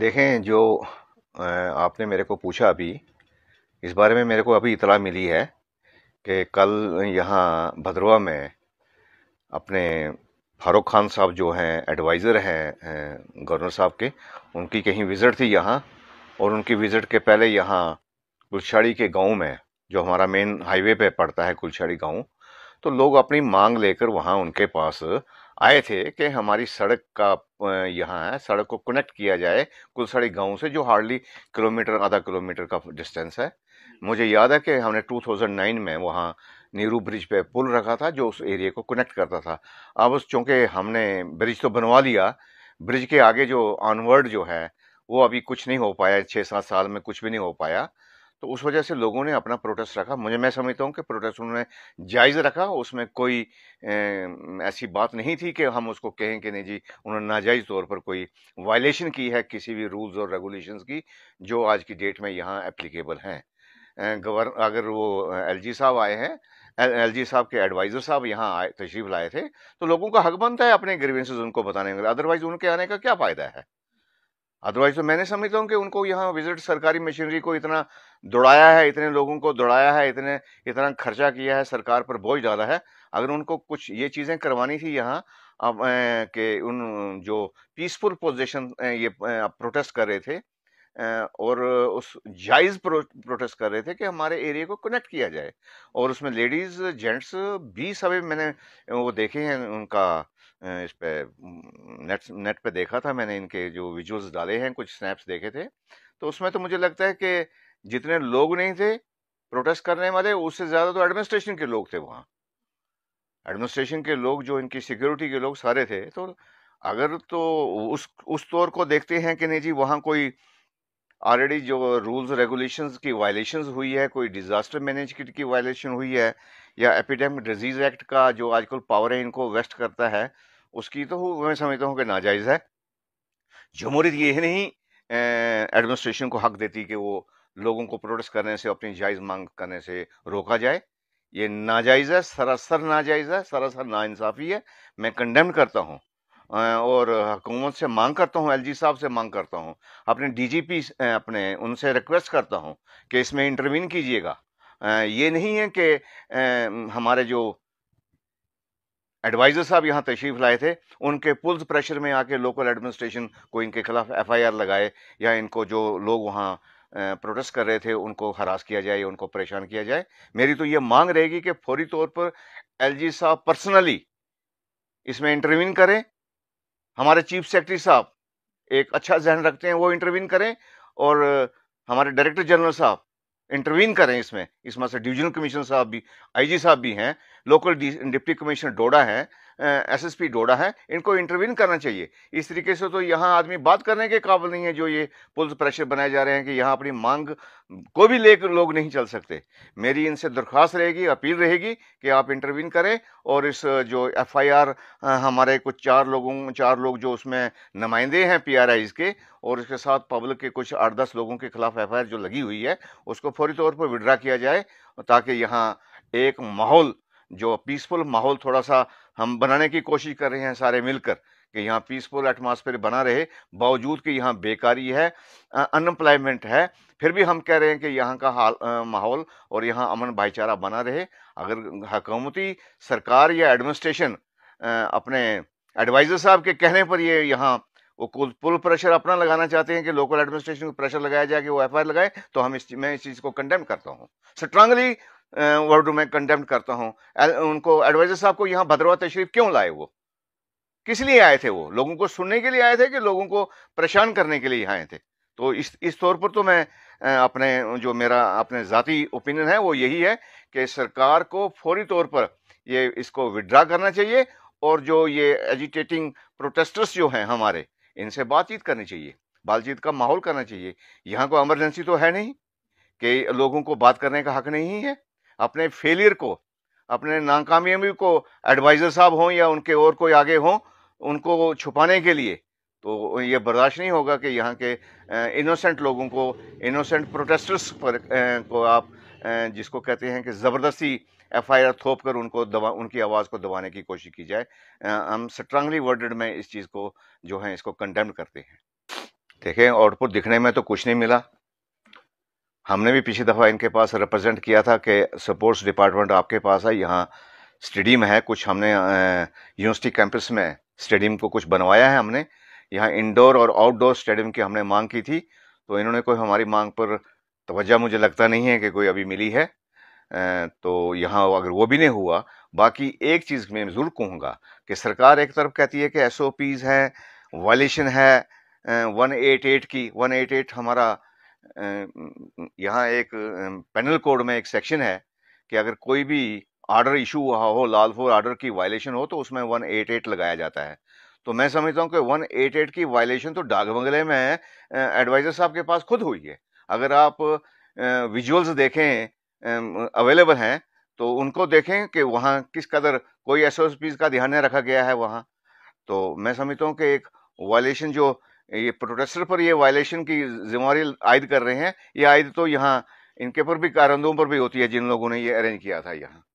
देखें जो आपने मेरे को पूछा अभी इस बारे में मेरे को अभी इतला मिली है कि कल यहाँ भद्रवा में अपने फारूक खान साहब जो हैं एडवाइज़र हैं गवर्नर साहब के उनकी कहीं विज़िट थी यहाँ और उनकी विज़िट के पहले यहाँ गुलछाड़ी के गांव में जो हमारा मेन हाईवे पे पड़ता है गुलछाड़ी गांव तो लोग अपनी मांग लेकर वहाँ उनके पास आए थे कि हमारी सड़क का यहाँ है सड़क को कनेक्ट किया जाए कुलसड़ी गांव से जो हार्डली किलोमीटर आधा किलोमीटर का डिस्टेंस है हम्म। मुझे याद है कि हमने 2009 में वहाँ नेहरू ब्रिज पे पुल रखा था जो उस एरिया को कनेक्ट करता था अब उस चूँकि हमने ब्रिज तो बनवा लिया ब्रिज के आगे जो ऑनवर्ड जो है वो अभी कुछ नहीं हो पाया छः सात साल में कुछ भी नहीं हो पाया तो उस वजह से लोगों ने अपना प्रोटेस्ट रखा मुझे मैं समझता हूँ कि प्रोटेस्ट उन्होंने जायज़ रखा उसमें कोई ए, ऐसी बात नहीं थी कि हम उसको कहें कि नहीं जी उन्होंने नाजायज़ तौर पर कोई वायलेशन की है किसी भी रूल्स और रेगुलेशंस की जो आज की डेट में यहाँ एप्लीकेबल हैं गवर्न अगर वो एल साहब आए हैं एल जी साहब के एडवाइज़र साहब यहाँ आए तशरीफ लाए थे तो लोगों का हक बनता है अपने ग्रीवेंसेज उनको बताने के लिए अदरवाइज़ उनके आने का क्या फ़ायदा है अदरवाइज तो मैंने समझता हूँ कि उनको यहाँ विजिट सरकारी मशीनरी को इतना दौड़ाया है इतने लोगों को दौड़ाया है इतने इतना खर्चा किया है सरकार पर बोझ डाला है अगर उनको कुछ ये चीज़ें करवानी थी यहाँ अब के उन जो पीसफुल पोजिशन ये प्रोटेस्ट कर रहे थे और उस जायज़ प्रो प्रोटेस्ट कर रहे थे कि हमारे एरिया को कनेक्ट किया जाए और उसमें लेडीज़ जेंट्स बीस सभी मैंने वो देखे हैं उनका इस पर नेट नेट पे देखा था मैंने इनके जो विजुअल्स डाले हैं कुछ स्नैप्स देखे थे तो उसमें तो मुझे लगता है कि जितने लोग नहीं थे प्रोटेस्ट करने वाले उससे ज़्यादा तो एडमिनिस्ट्रेशन के लोग थे वहाँ एडमिनिस्ट्रेशन के लोग जो इनकी सिक्योरिटी के लोग सारे थे तो अगर तो उस उस तौर को देखते हैं कि नहीं जी वहाँ कोई ऑलरेडी जो रूल्स रेगुलेशंस की वायलेशंस हुई है कोई डिज़ास्टर मैनेजमेंट की वायलेशन हुई है या एपिडेमिक डिजीज़ एक्ट का जो आजकल पावर है इनको वेस्ट करता है उसकी तो मैं समझता हूँ कि नाजायज़ है जमहूरीत ये नहीं एडमिनिस्ट्रेशन को हक देती कि वो लोगों को प्रोटेस्ट करने से अपनी जायज़ मांग करने से रोका जाए ये नाजायज़ है सरासर नाजायज़ है सरासर नाानसाफ़ी है मैं कंडेम करता हूँ और हुकूमत से मांग करता हूँ एलजी साहब से मांग करता हूँ अपने डीजीपी अपने उनसे रिक्वेस्ट करता हूँ कि इसमें इंटरवीन कीजिएगा ये नहीं है कि हमारे जो एडवाइज़र साहब यहाँ तशरीफ़ लाए थे उनके पुल्स प्रेशर में आके लोकल एडमिनिस्ट्रेशन को इनके खिलाफ एफआईआर लगाए या इनको जो लोग वहाँ प्रोटेस्ट कर रहे थे उनको हरास किया जाए उनको परेशान किया जाए मेरी तो ये मांग रहेगी कि फौरी तौर पर एलजी साहब पर्सनली इसमें इंटरवीन करें हमारे चीफ सेक्रेटरी साहब एक अच्छा जहन रखते हैं वो इंटरवीन करें और हमारे डायरेक्टर जनरल साहब इंटरवीन करें इसमें इसमें से डिवीजनल कमिश्नर साहब भी आईजी साहब भी हैं लोकल डिप्टी कमिश्नर डोडा हैं एसएसपी डोडा है इनको इंटरवीन करना चाहिए इस तरीके से तो यहाँ आदमी बात करने के काबिल नहीं है जो ये पुलिस प्रेशर बनाए जा रहे हैं कि यहाँ अपनी मांग को भी लेकर लोग नहीं चल सकते मेरी इनसे दरख्वास्त रहेगी अपील रहेगी कि आप इंटरवीन करें और इस जो एफआईआर हमारे कुछ चार लोगों चार लोग जो उसमें नुमाइंदे हैं पी के और उसके साथ पब्लिक के कुछ आठ दस लोगों के खिलाफ एफ जो लगी हुई है उसको फौरी तौर पर विड्रा किया जाए ताकि यहाँ एक माहौल जो पीसफुल माहौल थोड़ा सा हम बनाने की कोशिश कर रहे हैं सारे मिलकर कि यहाँ पीसफुल एटमॉस्फेयर बना रहे बावजूद कि यहाँ बेकारी है अनएम्प्लॉयमेंट है फिर भी हम कह रहे हैं कि यहाँ का हाल माहौल और यहाँ अमन भाईचारा बना रहे अगर हकूमती सरकार या एडमिनिस्ट्रेशन अपने एडवाइज़र साहब के कहने पर ये यहाँ वो कुल पुल प्रेशर अपना लगाना चाहते हैं कि लोकल एडमिनिस्ट्रेशन को प्रेशर लगाया जाए कि वो एफ लगाए तो हम इस मैं इस चीज़ को कंडेम करता हूँ स्ट्रांगली वर्ड में कंडेम करता हूँ उनको एडवाइजर साहब को यहाँ भद्रवा तशरीफ क्यों लाए वो किस लिए आए थे वो लोगों को सुनने के लिए आए थे कि लोगों को परेशान करने के लिए आए थे तो इस इस तौर पर तो मैं अपने जो मेरा अपने ज़ाती ओपिनियन है वो यही है कि सरकार को फौरी तौर पर ये इसको विड्रा करना चाहिए और जो ये एजिटेटिंग प्रोटेस्टर्स जो हैं हमारे इनसे बातचीत करनी चाहिए बातचीत का माहौल करना चाहिए यहाँ को एमरजेंसी तो है नहीं कि लोगों को बात करने का हक नहीं है अपने फेलियर को अपने नाकामयाबी को एडवाइज़र साहब हों या उनके और कोई आगे हों उनको छुपाने के लिए तो ये बर्दाश्त नहीं होगा कि यहाँ के इनोसेंट लोगों को इनोसेंट प्रोटेस्टर्स पर को आप जिसको कहते हैं कि ज़बरदस्ती एफ आई आर थोप कर उनको दबा उनकी आवाज़ को दबाने की कोशिश की जाए हम स्ट्रांगली वर्डेड में इस चीज़ को जो है इसको कंडेम करते हैं देखें आउटपुट दिखने में तो कुछ नहीं मिला हमने भी पिछली दफ़ा इनके पास रिप्रेजेंट किया था कि स्पोर्ट्स डिपार्टमेंट आपके पास है यहाँ स्टेडियम है कुछ हमने यूनिवर्सिटी कैंपस में स्टेडियम को कुछ बनवाया है हमने यहाँ इंडोर और आउटडोर स्टेडियम की हमने मांग की थी तो इन्होंने कोई हमारी मांग पर तोज्जा मुझे लगता नहीं है कि कोई अभी मिली है तो यहाँ अगर वो भी नहीं हुआ बाकी एक चीज़ मैं ज़रूर कहूँगा कि सरकार एक तरफ कहती है कि एस ओ पीज़ हैं वायलेशन है वन एट की वन एट एट हमारा यहाँ एक पेनल कोड में एक सेक्शन है कि अगर कोई भी आर्डर इशू हुआ हो लाल फोर आर्डर की वायलेशन हो तो उसमें वन एट एट लगाया जाता है तो मैं समझता हूँ कि वन एट एट की वायलेशन तो डाक बंगले में एडवाइज़र साहब के पास खुद हुई है अगर आप विजुअल्स देखें अवेलेबल हैं तो उनको देखें कि वहाँ किस कदर कोई एस का ध्यान नहीं रखा गया है वहाँ तो मैं समझता हूँ कि एक वायलेशन जो ये प्रोटेस्टर पर ये वायलेशन की जिम्मेवारी आयद कर रहे हैं ये आयद तो यहाँ इनके पर भी कारंदों पर भी होती है जिन लोगों ने ये अरेंज किया था यहाँ